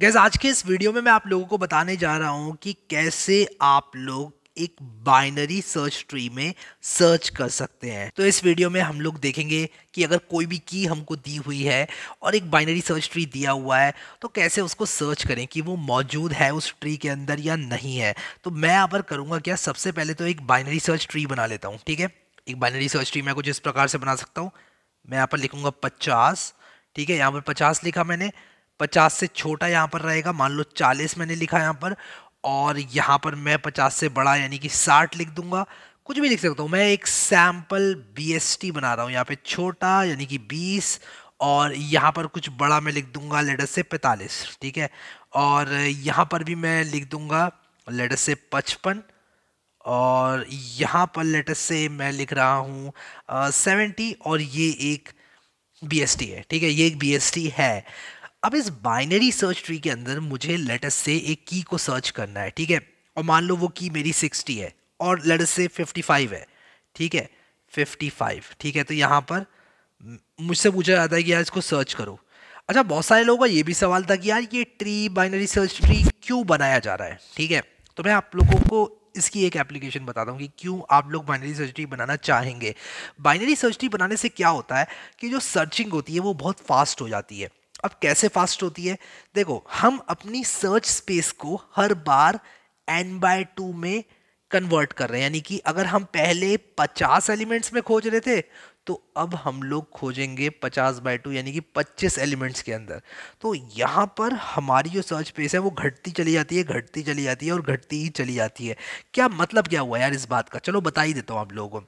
gas आज के इस वीडियो में मैं आप लोगों को बताने जा रहा हूँ कि कैसे आप लोग एक बाइनरी सर्च ट्री में सर्च कर सकते हैं तो इस वीडियो में हम लोग देखेंगे कि अगर कोई भी की हमको दी हुई है और एक बाइनरी सर्च ट्री दिया हुआ है तो कैसे उसको सर्च करें कि वो मौजूद है उस ट्री के अंदर या नहीं है तो मैं यहाँ पर करूँगा क्या सबसे पहले तो एक बाइनरी सर्च ट्री बना लेता हूँ ठीक है एक बाइनरी सर्च ट्री मैं कुछ इस प्रकार से बना सकता हूँ मैं यहाँ पर लिखूँगा पचास ठीक है यहाँ पर पचास लिखा मैंने पचास से छोटा यहाँ पर रहेगा मान लो चालीस मैंने लिखा यहाँ पर और यहाँ पर मैं पचास से बड़ा यानी कि साठ लिख दूंगा कुछ भी लिख सकता हूँ मैं एक सैम्पल बी बना रहा हूँ यहाँ पे छोटा यानी कि बीस और यहाँ पर कुछ बड़ा मैं लिख दूंगा लेटस से पैंतालीस ठीक है और यहाँ पर भी मैं लिख दूंगा लेटस से पचपन और यहाँ पर लेटस से मैं लिख रहा हूँ सेवेंटी और ये एक बी है ठीक है ये एक बी है अब इस बाइनरी सर्च ट्री के अंदर मुझे लेटस से एक की को सर्च करना है ठीक है और मान लो वो की मेरी सिक्सटी है और लेटस से फिफ्टी फाइव है ठीक है फिफ्टी फाइव ठीक है तो यहाँ पर मुझसे पूछा जाता है कि यार इसको सर्च करो अच्छा बहुत सारे लोगों का ये भी सवाल था कि यार ये ट्री बाइनरी सर्च ट्री क्यों बनाया जा रहा है ठीक है तो मैं आप लोगों को इसकी एक एप्लीकेशन बताता हूँ कि क्यों आप लोग बाइनरी सर्च ट्री बनाना चाहेंगे बाइनरी सर्च ट्री बनाने से क्या होता है कि जो सर्चिंग होती है वो बहुत फास्ट हो जाती है अब कैसे फास्ट होती है देखो हम अपनी सर्च स्पेस को हर बार एन बाय टू में कन्वर्ट कर रहे हैं यानी कि अगर हम पहले पचास एलिमेंट्स में खोज रहे थे तो अब हम लोग खोजेंगे पचास बाय टू यानी कि पच्चीस एलिमेंट्स के अंदर तो यहाँ पर हमारी जो सर्च स्पेस है वो घटती चली जाती है घटती चली जाती है और घटती ही चली जाती है क्या मतलब क्या हुआ यार इस बात का चलो बता ही देता हूँ आप लोगों को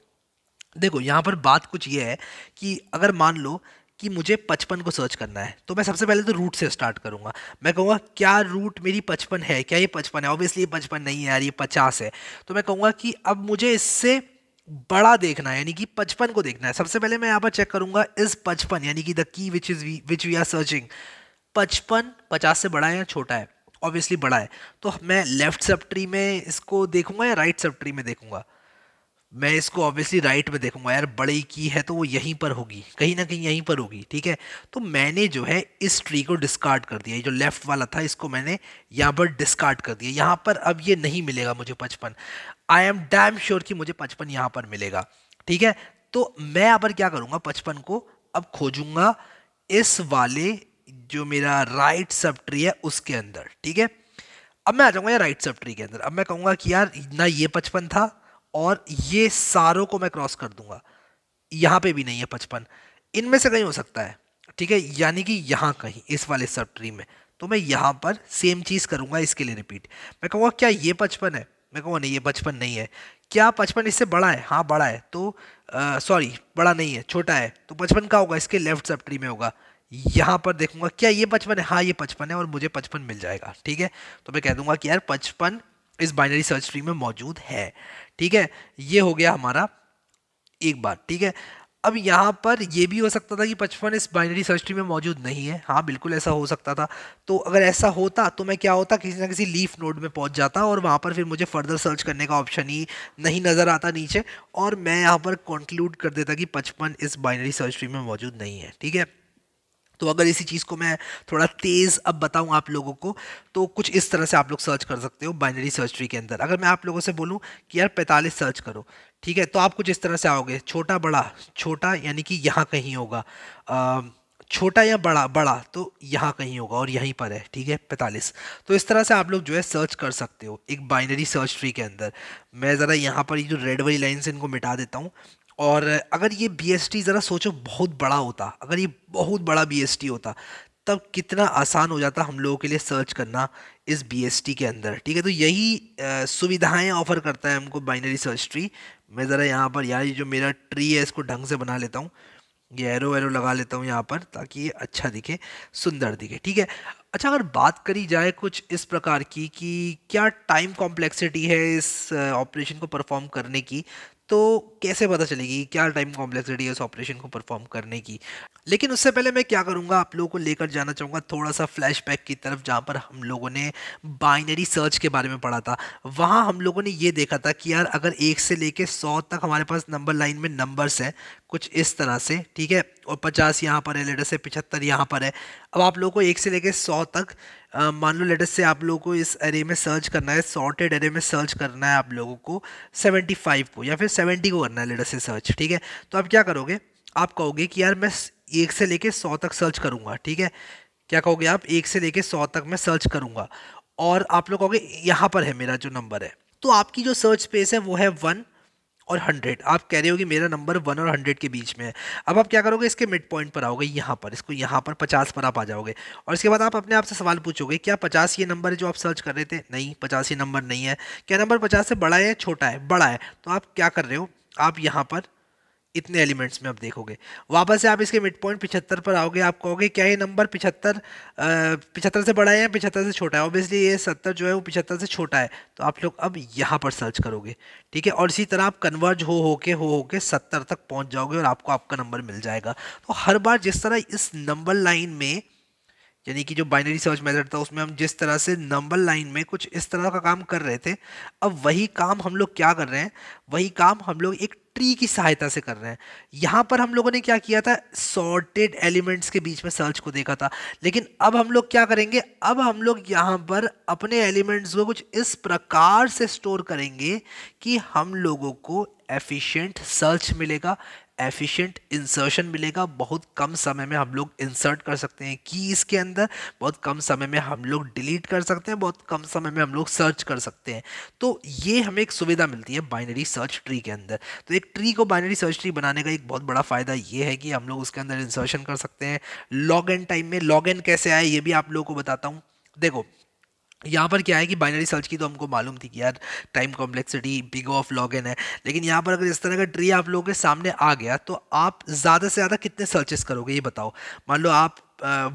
देखो यहाँ पर बात कुछ ये है कि अगर मान लो कि मुझे पचपन को सर्च करना है तो मैं सबसे पहले तो रूट से स्टार्ट करूंगा मैं कहूँगा क्या रूट मेरी पचपन है क्या ये पचपन है ऑब्वियसली ये पचपन नहीं है यार ये पचास है तो मैं कहूँगा कि अब मुझे इससे बड़ा देखना है यानी कि पचपन को देखना है सबसे पहले मैं यहाँ पर चेक करूंगा इस पचपन यानी कि the key which is which we are searching पचपन पचास से बड़ा है या छोटा है ऑब्वियसली बड़ा है तो मैं लेफ्ट सब ट्री में इसको देखूंगा या राइट सब ट्री में देखूंगा मैं इसको ऑब्वियसली राइट में देखूंगा यार बड़ी की है तो वो यहीं पर होगी कहीं ना कहीं यहीं पर होगी ठीक है तो मैंने जो है इस ट्री को डिस्कार्ड कर दिया जो लेफ़्ट वाला था इसको मैंने यहाँ पर डिस्कार्ड कर दिया यहाँ पर अब ये नहीं मिलेगा मुझे पचपन आई एम डैम श्योर कि मुझे पचपन यहाँ पर मिलेगा ठीक है तो मैं यहाँ पर क्या करूँगा पचपन को अब खोजूँगा इस वाले जो मेरा राइट सब ट्री है उसके अंदर ठीक है अब मैं आ जाऊँगा यार राइट सब ट्री के अंदर अब मैं कहूँगा कि यार ना ये पचपन था और ये सारों को मैं क्रॉस कर दूंगा यहाँ पे भी नहीं है पचपन इनमें से कहीं हो सकता है ठीक है यानी कि यहाँ कहीं इस वाले सब ट्री में तो मैं यहाँ पर सेम चीज़ करूँगा इसके लिए रिपीट मैं कहूँगा क्या ये पचपन है मैं कहूँगा नहीं ये बचपन नहीं है क्या पचपन इससे बड़ा है हाँ बड़ा है तो सॉरी बड़ा नहीं है छोटा है तो पचपन का होगा इसके लेफ्ट सब ट्री में होगा यहाँ पर देखूंगा क्या ये पचपन है हाँ ये पचपन है और मुझे पचपन मिल जाएगा ठीक है तो मैं कह दूंगा कि यार पचपन इस बाइनरी सर्च ट्री में मौजूद है ठीक है ये हो गया हमारा एक बात ठीक है अब यहाँ पर यह भी हो सकता था कि पचपन इस बाइनरी सर्च ट्री में मौजूद नहीं है हाँ बिल्कुल ऐसा हो सकता था तो अगर ऐसा होता तो मैं क्या होता किसी ना किसी लीफ नोड में पहुँच जाता और वहाँ पर फिर मुझे फर्दर सर्च करने का ऑप्शन ही नहीं नज़र आता नीचे और मैं यहाँ पर कंक्लूड कर देता कि पचपन इस बाइनरी सर्च ट्री में मौजूद नहीं है ठीक है तो अगर इसी चीज़ को मैं थोड़ा तेज़ अब बताऊं आप लोगों को तो कुछ इस तरह से आप लोग सर्च कर सकते हो बाइनरी सर्च ट्री के अंदर अगर मैं आप लोगों से बोलूं कि यार पैंतालीस सर्च करो ठीक है तो आप कुछ इस तरह से आओगे छोटा बड़ा छोटा यानी कि यहाँ कहीं होगा आ, छोटा या बड़ा बड़ा तो यहाँ कहीं होगा और यहीं पर है ठीक है पैंतालीस तो इस तरह से आप लोग जो है सर्च कर सकते हो एक बाइनरी सर्च ट्री के अंदर मैं ज़रा यहाँ पर ये जो रेड वाली लाइन से इनको मिटा देता हूँ और अगर ये टी ज़रा सोचो बहुत बड़ा होता अगर ये बहुत बड़ा टी होता तब कितना आसान हो जाता हम लोगों के लिए सर्च करना इस टी के अंदर ठीक है तो यही सुविधाएं ऑफ़र करता है हमको बाइनरी सर्च ट्री मैं ज़रा यहाँ पर यार जो मेरा ट्री है इसको ढंग से बना लेता हूँ ये एरो वेरो लगा लेता हूँ यहाँ पर ताकि ये अच्छा दिखे सुंदर दिखे ठीक है अच्छा अगर बात करी जाए कुछ इस प्रकार की कि क्या टाइम कॉम्प्लेक्सिटी है इस ऑपरेशन को परफॉर्म करने की तो कैसे पता चलेगी क्या टाइम कॉम्प्लेक्सिटी है उस ऑपरेशन को परफॉर्म करने की लेकिन उससे पहले मैं क्या करूँगा आप लोगों को लेकर जाना चाहूँगा थोड़ा सा फ्लैशबैक की तरफ जहाँ पर हम लोगों ने बाइनरी सर्च के बारे में पढ़ा था वहाँ हम लोगों ने ये देखा था कि यार अगर एक से लेकर सौ तक हमारे पास नंबर लाइन में नंबर्स हैं कुछ इस तरह से ठीक है और पचास यहाँ पर है लेटर से पिछहत्तर यहाँ पर है अब आप लोगों को एक से लेके सौ तक मान लो लेटर से आप लोगों को इस एरे में सर्च करना है सॉर्टेड एरे में सर्च करना है आप लोगों को सेवेंटी फाइव को या फिर सेवेंटी को करना है लेटर से सर्च ठीक है तो आप क्या करोगे आप कहोगे कि यार मैं एक से लेके सौ तक सर्च करूँगा ठीक है क्या कहोगे आप एक से लेके सौ तक मैं सर्च करूँगा और आप लोग कहोगे यहाँ पर है मेरा जो नंबर है तो आपकी जो सर्च स्पेस है वो है वन और हंड्रेड आप कह रहे हो कि मेरा नंबर वन और हंड्रेड के बीच में है अब आप क्या करोगे इसके मिड पॉइंट पर आओगे यहाँ पर इसको यहाँ पर पचास पर आप आ जाओगे और इसके बाद आप अपने आप से सवाल पूछोगे क्या पचास ये नंबर है जो आप सर्च कर रहे थे नहीं पचास ये नंबर नहीं है क्या नंबर पचास से बड़ा है छोटा है बड़ा है तो आप क्या कर रहे हो आप यहाँ पर इतने एलिमेंट्स में आप देखोगे वापस से आप इसके मिड पॉइंट पिछहत्तर पर आओगे आप कहोगे क्या ये नंबर पिछहत्तर पिछहत्तर से बड़ा है या पिछहत्तर से छोटा है ऑब्वियसली ये सत्तर जो है वो पिछहत्तर से छोटा है तो आप लोग अब यहाँ पर सर्च करोगे ठीक है और इसी तरह आप कन्वर्ज हो हो के हो हो के सत्तर तक पहुँच जाओगे और आपको आपका नंबर मिल जाएगा तो हर बार जिस तरह इस नंबर लाइन में यानी कि जो बाइनरी सर्च मेथड था उसमें हम जिस तरह से नंबर लाइन में कुछ इस तरह का काम कर रहे थे अब वही काम हम लोग क्या कर रहे हैं वही काम हम लोग एक ट्री की सहायता से कर रहे हैं यहाँ पर हम लोगों ने क्या किया था सॉर्टेड एलिमेंट्स के बीच में सर्च को देखा था लेकिन अब हम लोग क्या करेंगे अब हम लोग यहाँ पर अपने एलिमेंट्स को कुछ इस प्रकार से स्टोर करेंगे कि हम लोगों को एफिशिएंट सर्च मिलेगा एफिशिएंट इंसर्शन मिलेगा बहुत कम समय में हम लोग इंसर्ट कर सकते हैं की इसके अंदर बहुत कम समय में हम लोग डिलीट कर सकते हैं बहुत कम समय में हम लोग सर्च कर सकते हैं तो ये हमें एक सुविधा मिलती है बाइनरी सर्च ट्री के अंदर तो एक ट्री को बाइनरी सर्च ट्री बनाने का एक बहुत बड़ा फ़ायदा ये है कि हम लोग उसके अंदर इंसर्शन कर सकते हैं लॉग इन टाइम में लॉग इन कैसे आए ये भी आप लोगों को बताता हूँ देखो यहाँ पर क्या है कि बाइनरी सर्च की तो हमको मालूम थी कि यार time complexity big of log n है लेकिन यहाँ पर अगर इस तरह का ट्री आप लोगों के सामने आ गया तो आप ज़्यादा से ज़्यादा कितने सर्चेस करोगे ये बताओ मान लो आप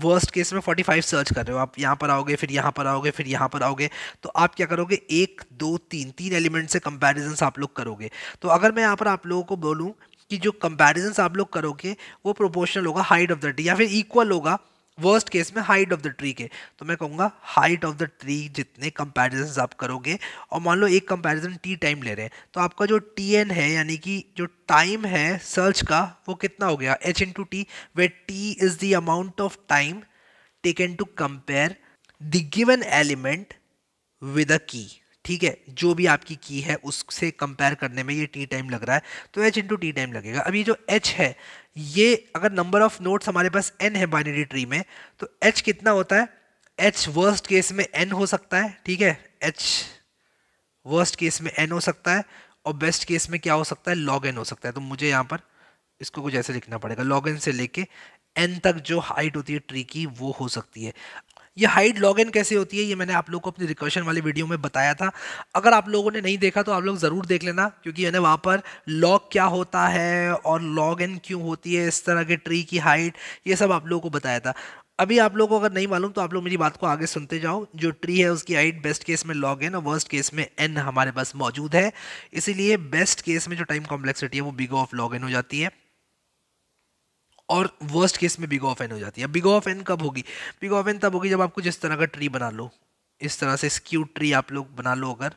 वर्स्ट uh, केस में 45 सर्च कर रहे हो आप यहाँ पर आओगे फिर यहाँ पर आओगे फिर यहाँ पर आओगे तो आप क्या करोगे एक दो तीन तीन एलिमेंट से कंपेरिजन आप लोग करोगे तो अगर मैं यहाँ पर आप लोगों को बोलूँ कि जो कंपेरिजन आप लोग करोगे वो प्रोपोर्शनल होगा हाइट ऑफ द ट्री या फिर इक्वल होगा वर्स्ट केस में हाइट ऑफ द ट्री के तो मैं कहूँगा हाइट ऑफ द ट्री जितने कंपेरिजन आप करोगे और मान लो एक कंपेरिजन टी टाइम ले रहे हैं तो आपका जो टी एन है यानी कि जो टाइम है सर्च का वो कितना हो गया H into T where T is the amount of time taken to compare the given element with a key ठीक है जो भी आपकी की है उससे कंपेयर करने में ये टी टाइम लग रहा है तो एच इंटू टी टाइम लगेगा अब ये जो एच है ये अगर नंबर ऑफ नोट्स हमारे पास एन है बाइनरी ट्री में तो एच कितना होता है एच वर्स्ट केस में एन हो सकता है ठीक है एच वर्स्ट केस में एन हो सकता है और बेस्ट केस में क्या हो सकता है लॉग एन हो सकता है तो मुझे यहाँ पर इसको कुछ ऐसे लिखना पड़ेगा लॉग एन से लेके एन तक जो हाइट होती है ट्री की वो हो सकती है ये हाइड लॉग इन कैसे होती है ये मैंने आप लोग को अपनी रिकर्शन वाले वीडियो में बताया था अगर आप लोगों ने नहीं देखा तो आप लोग ज़रूर देख लेना क्योंकि मैंने वहाँ पर लॉग क्या होता है और लॉग इन क्यों होती है इस तरह के ट्री की हाइट ये सब आप लोगों को बताया था अभी आप लोगों को अगर नहीं मालूम तो आप लोग मेरी बात को आगे सुनते जाओ जो ट्री है उसकी हाइट बेस्ट केस में लॉग इन और वर्स्ट केस में एन हमारे पास मौजूद है इसीलिए बेस्ट केस में जो टाइम कॉम्प्लेक्सिटी है वो बिगो ऑफ लॉग इन हो जाती है और वर्स्ट केस में बिग ऑफ एन हो जाती है बिग ऑफ एन कब होगी बिग ऑफ एन तब होगी जब आपको जिस तरह का ट्री बना लो इस तरह से स्क्यू ट्री आप लोग बना लो अगर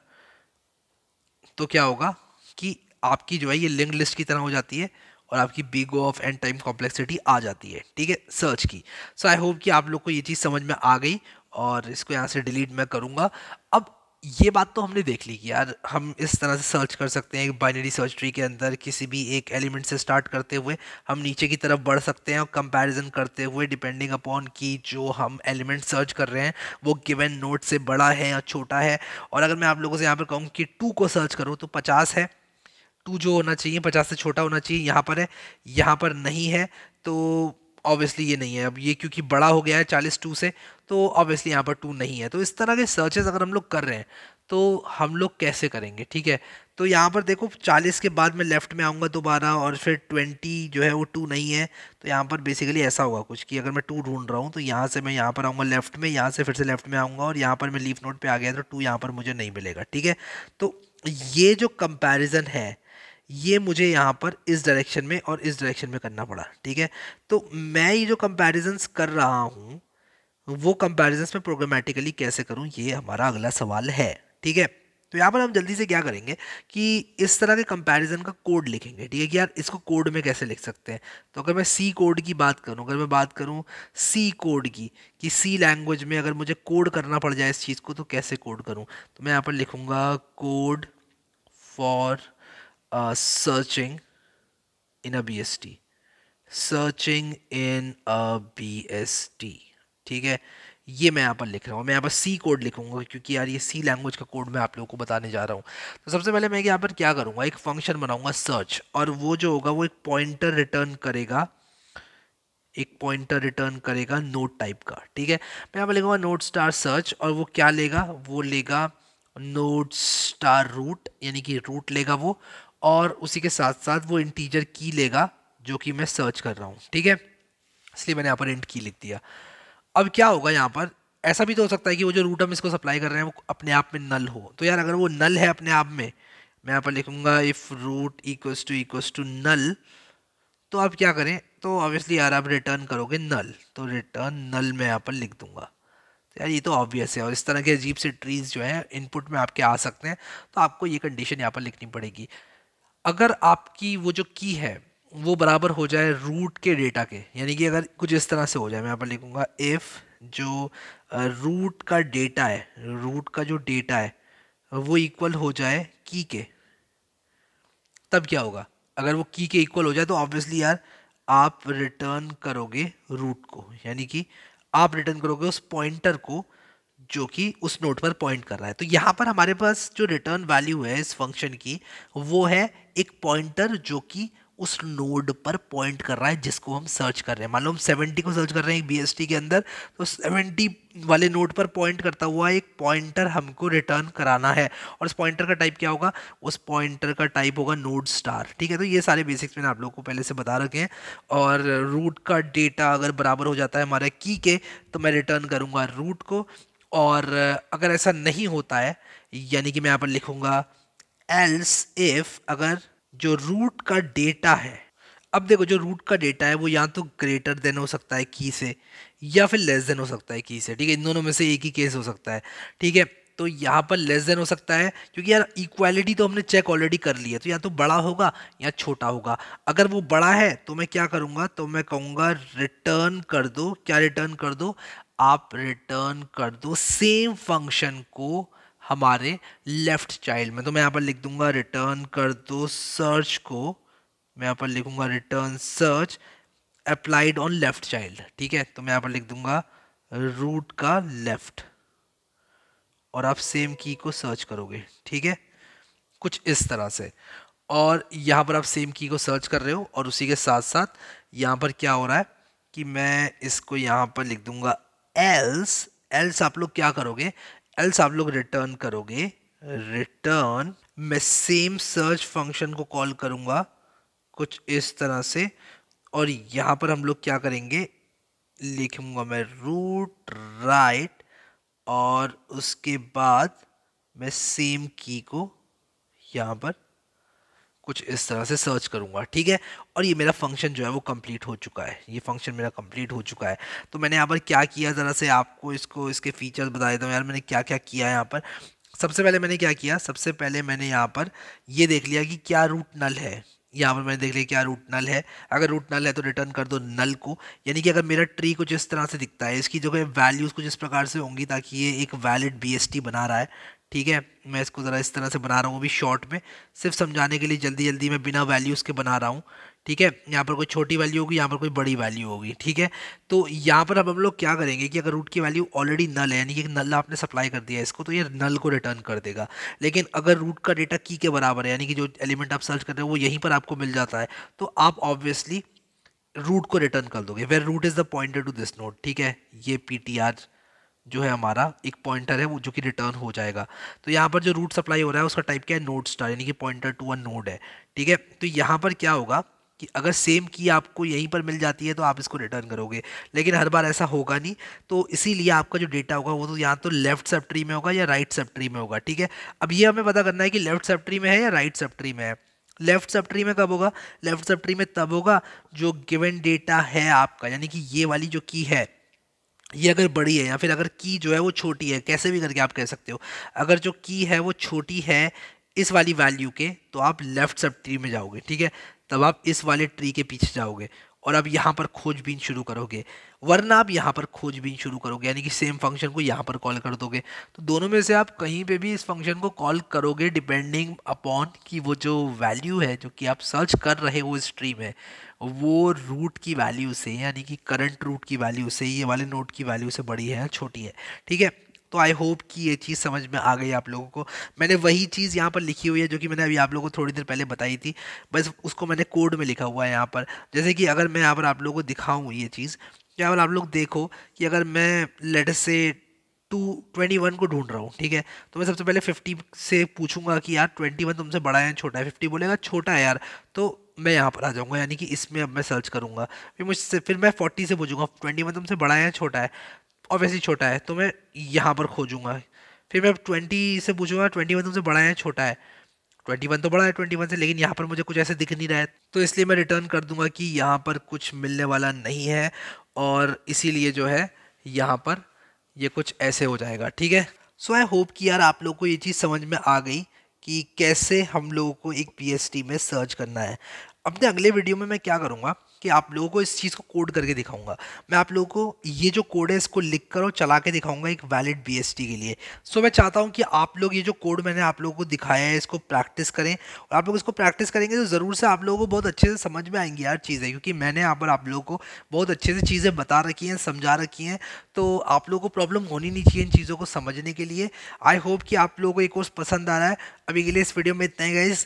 तो क्या होगा कि आपकी जो है ये लिंक लिस्ट की तरह हो जाती है और आपकी big of n time complexity आ जाती है ठीक है सर्च की सो आई होप कि आप लोग को ये चीज़ समझ में आ गई और इसको यहाँ से डिलीट मैं करूँगा अब ये बात तो हमने देख ली कि यार हम इस तरह से सर्च कर सकते हैं एक बाइनरी सर्च ट्री के अंदर किसी भी एक एलिमेंट से स्टार्ट करते हुए हम नीचे की तरफ बढ़ सकते हैं और कंपैरिजन करते हुए डिपेंडिंग अपॉन कि जो हम एलिमेंट सर्च कर रहे हैं वो गिवन नोट से बड़ा है या छोटा है और अगर मैं आप लोगों से यहाँ पर कहूँ कि टू को सर्च करूँ तो पचास है टू जो होना चाहिए पचास से छोटा होना चाहिए यहाँ पर है यहाँ पर नहीं है तो ऑब्वियसली ये नहीं है अब ये क्योंकि बड़ा हो गया है चालीस टू से तो ऑब्वियसली यहाँ पर टू नहीं है तो इस तरह के सर्चेज अगर हम लोग कर रहे हैं तो हम लोग कैसे करेंगे ठीक है तो यहाँ पर देखो चालीस के बाद मैं लेफ़्ट में आऊँगा दोबारा और फिर ट्वेंटी जो है वो टू नहीं है तो यहाँ पर बेसिकली ऐसा होगा कुछ कि अगर मैं टू ढूंढ रहा हूँ तो यहाँ से मैं यहाँ पर आऊँगा लेफ़्ट में यहाँ से फिर से लेफ़्ट में आऊँगा और यहाँ पर मैं लीफ नोट पर आ गया तो टू यहाँ पर मुझे नहीं मिलेगा ठीक है तो ये जो कंपेरिज़न है ये मुझे यहाँ पर इस डायरेक्शन में और इस डायरेक्शन में करना पड़ा ठीक है तो मैं ये जो कंपैरिजन्स कर रहा हूँ वो कंपेरिजन्स में प्रोग्रामेटिकली कैसे करूँ ये हमारा अगला सवाल है ठीक है तो यहाँ पर हम जल्दी से क्या करेंगे कि इस तरह के कंपैरिजन का कोड लिखेंगे ठीक है कि यार इसको कोड में कैसे लिख सकते हैं तो अगर मैं सी कोड की बात करूँ अगर मैं बात करूँ सी कोड की कि सी लैंग्वेज में अगर मुझे कोड करना पड़ जाए इस चीज़ को तो कैसे कोड करूँ तो मैं यहाँ पर लिखूँगा code for uh, searching in a BST searching in a B S T ठीक है ये मैं यहाँ पर लिख रहा हूँ मैं यहाँ पर सी कोड लिखूंगा क्योंकि यार ये सी लैंग्वेज का कोड मैं आप लोगों को बताने जा रहा हूँ तो सबसे पहले मैं यहाँ पर क्या करूँगा एक फंक्शन बनाऊंगा सर्च और वो जो होगा वो एक पॉइंटर रिटर्न करेगा एक पॉइंटर रिटर्न करेगा नोट टाइप का ठीक है मैं यहाँ पर लिखूंगा नोट स्टार सर्च और वो क्या लेगा वो लेगा नोट स्टार रूट यानी कि रूट लेगा वो और उसी के साथ साथ वो इंटीजर की लेगा जो कि मैं सर्च कर रहा हूँ ठीक है इसलिए मैंने यहाँ पर इंट की लिख दिया अब क्या होगा यहाँ पर ऐसा भी तो हो सकता है कि वो जो रूट हम इसको सप्लाई कर रहे हैं वो अपने आप में नल हो तो यार अगर वो नल है अपने आप में मैं यहाँ पर लिखूँगा if root equals to equals to null तो आप क्या करें तो ऑब्वियसली यार आप रिटर्न करोगे नल तो रिटर्न नल मैं यहाँ पर लिख दूंगा तो यार ये तो ऑब्वियस है और इस तरह के अजीब से ट्रीज जो है इनपुट में आपके आ सकते हैं तो आपको ये कंडीशन यहाँ पर लिखनी पड़ेगी अगर आपकी वो जो की है वो बराबर हो जाए रूट के डेटा के यानी कि अगर कुछ इस तरह से हो जाए मैं यहाँ पर लिखूँगा इफ़ जो रूट का डेटा है रूट का जो डेटा है वो इक्वल हो जाए की के तब क्या होगा अगर वो की के इक्वल हो जाए तो ऑब्वियसली यार आप रिटर्न करोगे रूट को यानी कि आप रिटर्न करोगे उस पॉइंटर को जो कि उस नोट पर पॉइंट कर रहा है तो यहाँ पर हमारे पास जो रिटर्न वैल्यू है इस फंक्शन की वो है एक पॉइंटर जो कि उस नोड पर पॉइंट कर रहा है जिसको हम सर्च कर रहे हैं मान लो हम सेवेंटी को सर्च कर रहे हैं बी के अंदर तो सेवेंटी वाले नोड पर पॉइंट करता हुआ एक पॉइंटर हमको रिटर्न कराना है और उस पॉइंटर का टाइप क्या होगा उस पॉइंटर का टाइप होगा नोड स्टार ठीक है तो ये सारे बेसिक्स मैंने आप लोग को पहले से बता रखे हैं और रूट का डेटा अगर बराबर हो जाता है हमारे की के तो मैं रिटर्न करूँगा रूट को और अगर ऐसा नहीं होता है यानी कि मैं यहाँ पर लिखूँगा एल्स इफ़ अगर जो रूट का डेटा है अब देखो जो रूट का डेटा है वो या तो ग्रेटर देन हो सकता है की से या फिर लेस देन हो सकता है की से ठीक है इन दोनों में से एक ही केस हो सकता है ठीक है तो यहाँ पर लेस देन हो सकता है क्योंकि यार इक्वालिटी तो हमने चेक ऑलरेडी कर लिया है तो या तो बड़ा होगा या छोटा होगा अगर वो बड़ा है तो मैं क्या करूँगा तो मैं कहूँगा रिटर्न कर दो क्या रिटर्न कर दो आप रिटर्न कर दो सेम फंक्शन को हमारे लेफ्ट चाइल्ड में तो मैं यहाँ पर लिख दूंगा रिटर्न कर दो सर्च को मैं यहाँ पर लिखूंगा return search applied on left child ठीक है तो मैं यहाँ पर लिख दूंगा रूट का लेफ्ट और आप सेम की को सर्च करोगे ठीक है कुछ इस तरह से और यहाँ पर आप सेम की को सर्च कर रहे हो और उसी के साथ साथ यहाँ पर क्या हो रहा है कि मैं इसको यहाँ पर लिख दूंगा एल्स एल्स आप लोग क्या करोगे एल्स आप लोग रिटर्न करोगे रिटर्न मैं सेम सर्च फंक्शन को कॉल करूँगा कुछ इस तरह से और यहाँ पर हम लोग क्या करेंगे लिखूँगा मैं रूट राइट और उसके बाद मैं सेम की को यहाँ पर कुछ इस तरह से सर्च करूँगा ठीक है और ये मेरा फंक्शन जो है वो कंप्लीट हो चुका है ये फंक्शन मेरा कंप्लीट हो चुका है तो मैंने यहाँ पर क्या किया ज़रा से आपको इसको इसके फीचर्स बता देता हूँ यार मैंने क्या क्या किया है यहाँ पर सबसे पहले मैंने क्या किया सबसे पहले मैंने यहाँ पर ये देख लिया कि क्या रूट नल है यहाँ पर मैंने देख लिया क्या रूट नल है अगर रूट नल है तो रिटर्न कर दो नल को यानी कि अगर मेरा ट्री कुछ इस तरह से दिखता है इसकी जो है वैल्यूज़ कुछ इस प्रकार से होंगी ताकि ये एक वैलिड बी बना रहा है ठीक है मैं इसको ज़रा इस तरह से बना रहा हूँ वो भी शॉर्ट में सिर्फ समझाने के लिए जल्दी जल्दी मैं बिना वैल्यूज़ के बना रहा हूँ ठीक है यहाँ पर कोई छोटी वैल्यू होगी यहाँ पर कोई बड़ी वैल्यू होगी ठीक है तो यहाँ पर अब हम लोग क्या करेंगे कि अगर रूट की वैल्यू ऑलरेडी नल है यानी कि नल आपने सप्लाई कर दिया इसको तो ये नल को रिटर्न कर देगा लेकिन अगर रूट का डेटा की के बराबर है यानी कि जो एलिमेंट आप सर्च कर रहे हो वो यहीं पर आपको मिल जाता है तो आप ऑब्वियसली रूट को रिटर्न कर दोगे where root is the pointed to this node ठीक है ये पी टी आर जो है हमारा एक पॉइंटर है वो जो कि रिटर्न हो जाएगा तो यहाँ पर जो रूट सप्लाई हो रहा है उसका टाइप क्या है नोड स्टार यानी कि पॉइंटर टू अ नोड है ठीक है तो यहाँ पर क्या होगा कि अगर सेम की आपको यहीं पर मिल जाती है तो आप इसको रिटर्न करोगे लेकिन हर बार ऐसा होगा नहीं तो इसीलिए आपका जो डेटा होगा वो तो यहाँ तो लेफ्ट सेप्ट्री में होगा या राइट सेप्ट्री में होगा ठीक है अब ये हमें पता करना है कि लेफ्ट सेप्ट्री में है या राइट सेप्ट्री में है लेफ्ट सेप्ट्री में कब होगा लेफ्ट सेप्ट्री में तब होगा जो गिवन डेटा है आपका यानी कि ये वाली जो की है ये अगर बड़ी है या फिर अगर की जो है वो छोटी है कैसे भी करके आप कह सकते हो अगर जो की है वो छोटी है इस वाली वैल्यू के तो आप लेफ़्ट सब ट्री में जाओगे ठीक है तब आप इस वाले ट्री के पीछे जाओगे और अब यहाँ पर खोजबीन शुरू करोगे वरना आप यहाँ पर खोजबीन शुरू करोगे यानी कि सेम फंक्शन को यहाँ पर कॉल कर दोगे तो दोनों में से आप कहीं पे भी इस फंक्शन को कॉल करोगे डिपेंडिंग अपॉन कि वो जो वैल्यू है जो कि आप सर्च कर रहे हो स्ट्रीम है वो रूट की वैल्यू से यानी कि करंट रूट की वैल्यू से ये वाले नोट की वैल्यू से बड़ी है छोटी है ठीक है तो आई होप कि ये चीज़ समझ में आ गई आप लोगों को मैंने वही चीज़ यहाँ पर लिखी हुई है जो कि मैंने अभी आप लोगों को थोड़ी देर पहले बताई थी बस उसको मैंने कोड में लिखा हुआ है यहाँ पर जैसे कि अगर मैं यहाँ पर आप लोगों को दिखाऊँ ये चीज़ यहाँ पर आप लोग देखो कि अगर मैं लेटर से टू ट्वेंटी वन को ढूंढ रहा हूँ ठीक है तो मैं सबसे पहले फिफ्टी से पूछूंगा कि यार ट्वेंटी वन तुमसे बड़ा है या छोटा है फिफ्टी बोलेगा छोटा है यार तो मैं यहाँ पर आ जाऊँगा यानी कि इसमें अब मैं सर्च करूँगा फिर मुझसे फिर मैं फोर्टी से पूछूंगा ट्वेंटी वन तुमसे बड़ा है या छोटा है ऑब्वियसली छोटा है तो मैं यहाँ पर खोजूँगा फिर मैं ट्वेंटी से पूछूंगा ट्वेंटी वन तुमसे बड़ा है छोटा है ट्वेंटी वन तो बड़ा है ट्वेंटी वन से लेकिन यहाँ पर मुझे कुछ ऐसे दिख नहीं रहा है तो इसलिए मैं रिटर्न कर दूंगा कि यहाँ पर कुछ मिलने वाला नहीं है और इसीलिए जो है यहाँ पर ये कुछ ऐसे हो जाएगा ठीक है सो आई होप कि यार आप लोग को ये चीज़ समझ में आ गई कि कैसे हम लोगों को एक पी में सर्च करना है अपने अगले वीडियो में मैं क्या करूँगा कि आप लोगों को इस चीज़ को कोड करके दिखाऊंगा मैं आप लोगों को ये जो कोड है इसको लिख कर और चला के दिखाऊंगा एक वैलिड बी के लिए सो मैं चाहता हूँ कि आप लोग ये जो कोड मैंने आप लोगों को दिखाया है इसको प्रैक्टिस करें और आप लोग इसको प्रैक्टिस करेंगे तो ज़रूर से आप लोगों को बहुत अच्छे से समझ में आएंगी यार चीज़ें क्योंकि मैंने यहाँ पर आप लोगों को बहुत अच्छे से चीज़ें बता रखी हैं समझा रखी हैं तो आप लोगों को प्रॉब्लम होनी नहीं चाहिए इन चीज़ों को समझने के लिए आई होप कि आप लोगों को ये कोर्स पसंद आ रहा है अभी के लिए इस वीडियो में इतना ही गाइज़